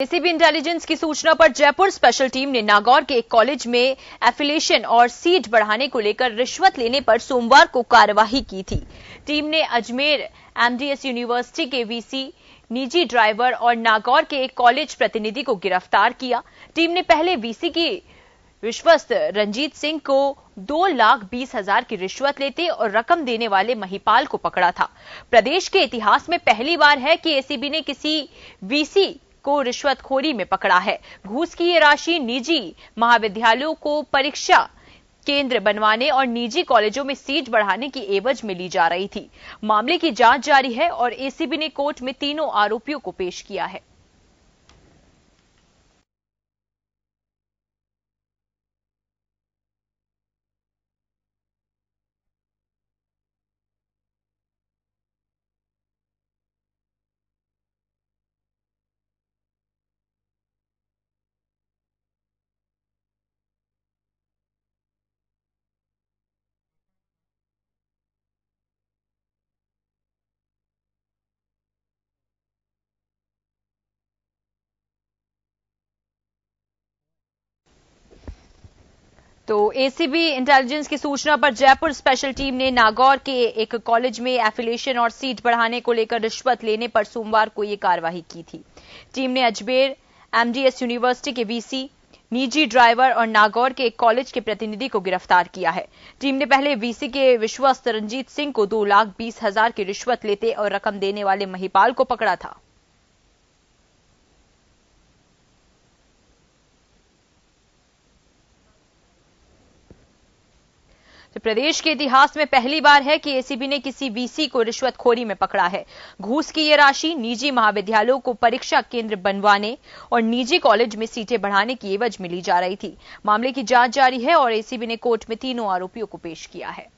ACB intelligence की सूचना पर जयपुर स्पेशल टीम ने नागौर के एक कॉलेज में एफिलेशन और सीट बढ़ाने को लेकर रिश्वत लेने पर सोमवार को कार्यवाही की थी टीम ने अजमेर एमडीएस यूनिवर्सिटी के वीसी निजी ड्राइवर और नागौर के एक कॉलेज प्रतिनिधि को गिरफ्तार किया टीम ने पहले वीसी की विश्वस्त रंजीत सिंह को दो लाख बीस हजार की रिश्वत लेते और रकम देने वाले महिपाल को पकड़ा था प्रदेश के इतिहास में पहली बार है कि एसीबी ने किसी वीसी को रिश्वतखोरी में पकड़ा है घूस की ये राशि निजी महाविद्यालयों को परीक्षा केंद्र बनवाने और निजी कॉलेजों में सीट बढ़ाने की एवज में ली जा रही थी मामले की जांच जारी है और एसीबी ने कोर्ट में तीनों आरोपियों को पेश किया है तो एसीबी इंटेलिजेंस की सूचना पर जयपुर स्पेशल टीम ने नागौर के एक कॉलेज में एफिलिएशन और सीट बढ़ाने को लेकर रिश्वत लेने पर सोमवार को यह कार्रवाई की थी टीम ने अजमेर एमडीएस यूनिवर्सिटी के वीसी निजी ड्राइवर और नागौर के एक कॉलेज के प्रतिनिधि को गिरफ्तार किया है टीम ने पहले वीसी के विश्वस्त रंजीत सिंह को दो लाख बीस हजार की रिश्वत लेते और रकम देने वाले महिपाल को पकड़ा था तो प्रदेश के इतिहास में पहली बार है कि एसीबी ने किसी वीसी को रिश्वतखोरी में पकड़ा है घूस की यह राशि निजी महाविद्यालयों को परीक्षा केंद्र बनवाने और निजी कॉलेज में सीटें बढ़ाने की एवज मिली जा रही थी मामले की जांच जारी है और एसीबी ने कोर्ट में तीनों आरोपियों को पेश किया है